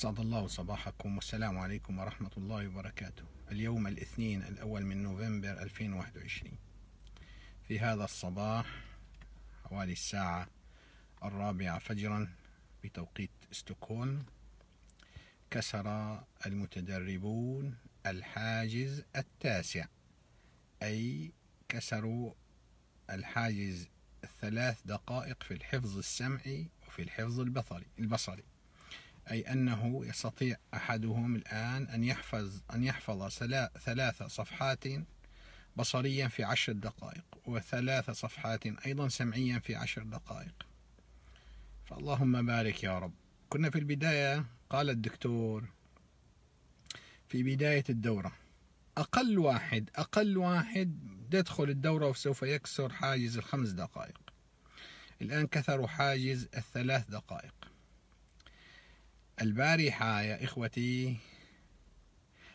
أسعد الله صباحكم والسلام عليكم ورحمة الله وبركاته اليوم الاثنين الأول من نوفمبر 2021 في هذا الصباح حوالي الساعة الرابعة فجرا بتوقيت ستوكهولم كسر المتدربون الحاجز التاسع أي كسروا الحاجز الثلاث دقائق في الحفظ السمعي وفي الحفظ البصري البصري أي أنه يستطيع أحدهم الآن أن يحفظ أن يحفظ ثلاث صفحات بصريا في عشر دقائق وثلاث صفحات أيضا سمعيا في عشر دقائق فاللهم بارك يا رب كنا في البداية قال الدكتور في بداية الدورة أقل واحد أقل واحد يدخل الدورة وسوف يكسر حاجز الخمس دقائق الآن كثروا حاجز الثلاث دقائق البارحة يا إخوتي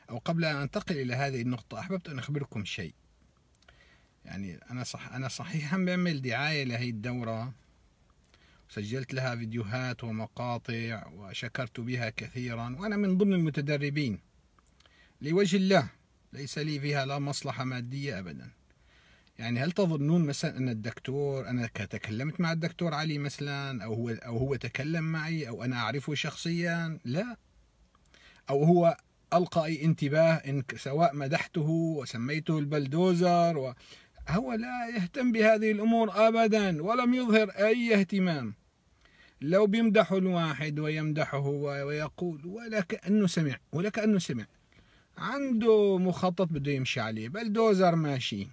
أو قبل أن أنتقل إلى هذه النقطة أحببت أن أخبركم شيء يعني أنا صح أنا صحيح عم بعمل دعاية لهي الدورة سجلت لها فيديوهات ومقاطع وشكرت بها كثيرا وأنا من ضمن المتدربين لوجه الله ليس لي فيها لا مصلحة مادية أبدا يعني هل تظنون مثلا ان الدكتور انا تكلمت مع الدكتور علي مثلا او هو او هو تكلم معي او انا اعرفه شخصيا لا او هو القى اي انتباه ان سواء مدحته وسميته البلدوزر هو لا يهتم بهذه الامور ابدا ولم يظهر اي اهتمام لو بيمدح الواحد ويمدحه ويقول ولا كانه سمع ولا كانه سمع عنده مخطط بده يمشي عليه بلدوزر ماشي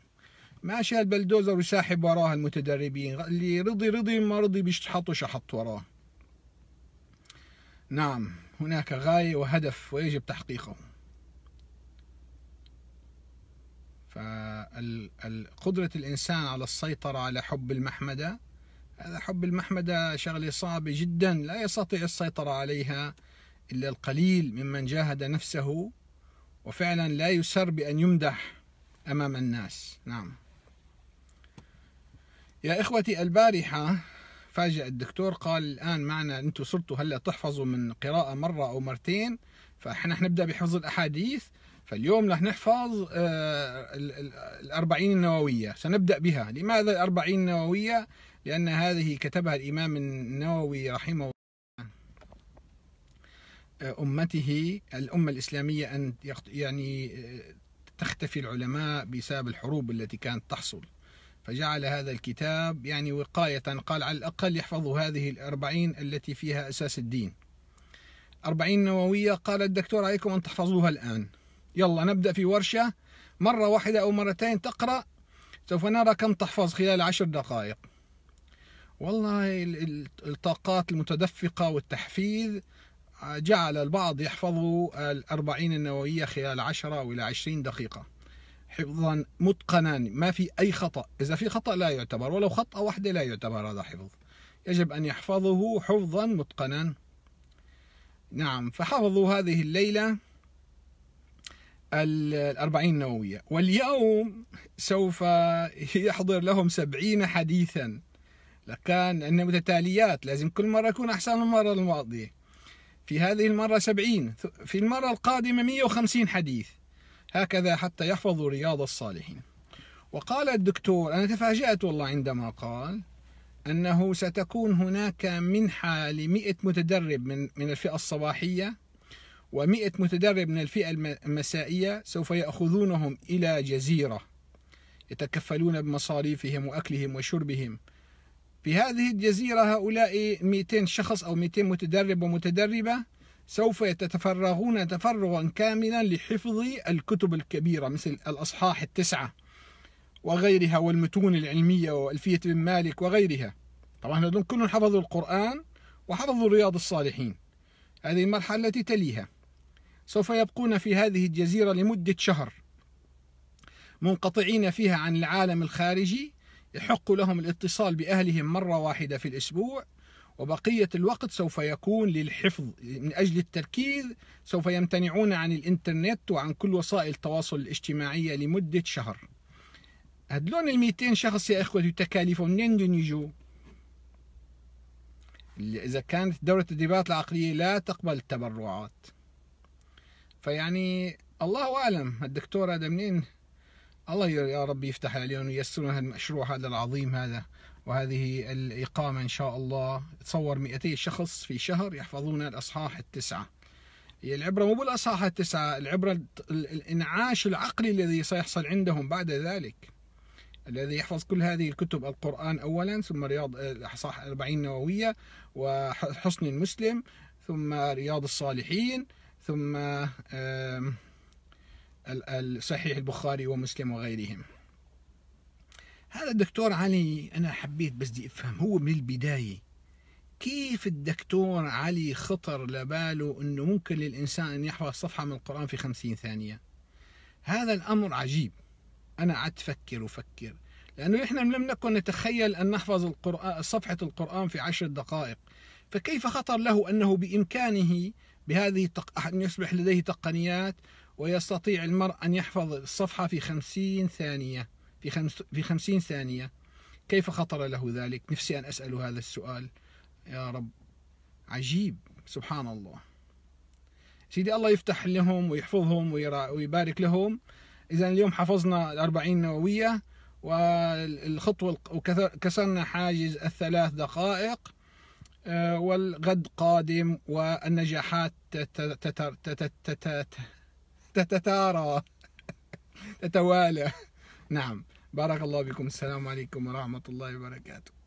ماشي البلدوزر وساحب وراها المتدربين اللي رضي رضي ما رضي بيشحطوا شحط وراه نعم هناك غاية وهدف ويجب تحقيقه فالقدرة الإنسان على السيطرة على حب المحمدة هذا حب المحمدة شغلة صعبة جدا لا يستطيع السيطرة عليها إلا القليل ممن جاهد نفسه وفعلا لا يسر بأن يمدح أمام الناس نعم يا إخوتي البارحة فاجأ الدكتور قال الآن معنا أنتم صرتوا هلأ تحفظوا من قراءة مرة أو مرتين فإحنا نبدأ بحفظ الأحاديث فاليوم رح نحفظ آه، الأربعين النووية سنبدأ بها لماذا الأربعين النووية لأن هذه كتبها الإمام النووي رحمه الله آه، أمته الأمة الإسلامية أن يعني آه، تختفي العلماء بسبب الحروب التي كانت تحصل فجعل هذا الكتاب يعني وقاية قال على الأقل يحفظوا هذه الأربعين التي فيها أساس الدين أربعين نووية قال الدكتور عليكم أن تحفظوها الآن يلا نبدأ في ورشة مرة واحدة أو مرتين تقرأ سوف نرى كم تحفظ خلال عشر دقائق والله الطاقات المتدفقة والتحفيز آه، جعل البعض يحفظ الأربعين النووية خلال عشرة أو إلى عشرين دقيقة حفظا متقنا ما في أي خطأ إذا في خطأ لا يعتبر ولو خطأ واحدة لا يعتبر هذا حفظ يجب أن يحفظه حفظا متقنا نعم فحفظوا هذه الليلة الأربعين نووية واليوم سوف يحضر لهم سبعين حديثا لكان أن متتاليات لازم كل مرة يكون أحسن من المرة الماضية في هذه المرة سبعين في المرة القادمة مية وخمسين حديث هكذا حتى يحفظوا رياض الصالحين وقال الدكتور أنا تفاجأت والله عندما قال أنه ستكون هناك منحة لمئة متدرب من, من الفئة الصباحية ومئة متدرب من الفئة المسائية سوف يأخذونهم إلى جزيرة يتكفلون بمصاريفهم وأكلهم وشربهم في هذه الجزيرة هؤلاء 200 شخص أو 200 متدرب ومتدربة سوف يتفرغون تفرغا كاملا لحفظ الكتب الكبيرة مثل الأصحاح التسعة وغيرها والمتون العلمية وألفية بن مالك وغيرها طبعا هذول كلهم حفظوا القرآن وحفظوا رياض الصالحين هذه المرحلة التي تليها سوف يبقون في هذه الجزيرة لمدة شهر منقطعين فيها عن العالم الخارجي يحق لهم الاتصال بأهلهم مرة واحدة في الأسبوع وبقية الوقت سوف يكون للحفظ من أجل التركيز سوف يمتنعون عن الإنترنت وعن كل وسائل التواصل الاجتماعية لمدة شهر هدلون ال 200 شخص يا إخوة تكاليفهم منين بدهم يجوا؟ إذا كانت دورة التدريبات العقلية لا تقبل التبرعات فيعني الله أعلم الدكتور هذا منين الله يا رب يفتح عليهم وييسرون هالمشروع هذا العظيم هذا وهذه الإقامة إن شاء الله تصور 200 شخص في شهر يحفظون الأصحاح التسعة العبرة مو بالأصحاح التسعة العبرة الإنعاش العقلي الذي سيحصل عندهم بعد ذلك الذي يحفظ كل هذه الكتب القرآن أولا ثم رياض الأصحاح الأربعين النووية وحسن المسلم ثم رياض الصالحين ثم صحيح البخاري ومسلم وغيرهم هذا الدكتور علي أنا حبيت بس بدي أفهم هو من البداية كيف الدكتور علي خطر لباله أنه ممكن للإنسان أن يحفظ صفحة من القرآن في خمسين ثانية هذا الأمر عجيب أنا قعدت أفكر وفكر لأنه إحنا لم نكن نتخيل أن نحفظ القرآن صفحة القرآن في عشر دقائق فكيف خطر له أنه بإمكانه بهذه التق... أن يصبح لديه تقنيات ويستطيع المرء أن يحفظ الصفحة في خمسين ثانية في, خمس في خمسين ثانية كيف خطر له ذلك نفسي أن أسأل هذا السؤال يا رب عجيب سبحان الله سيدي الله يفتح لهم ويحفظهم ويبارك لهم إذا اليوم حفظنا الأربعين نووية والخطوة وكسرنا حاجز الثلاث دقائق آه، والغد قادم والنجاحات تتتارى تتوالى نعم بارك الله بكم السلام عليكم ورحمة الله وبركاته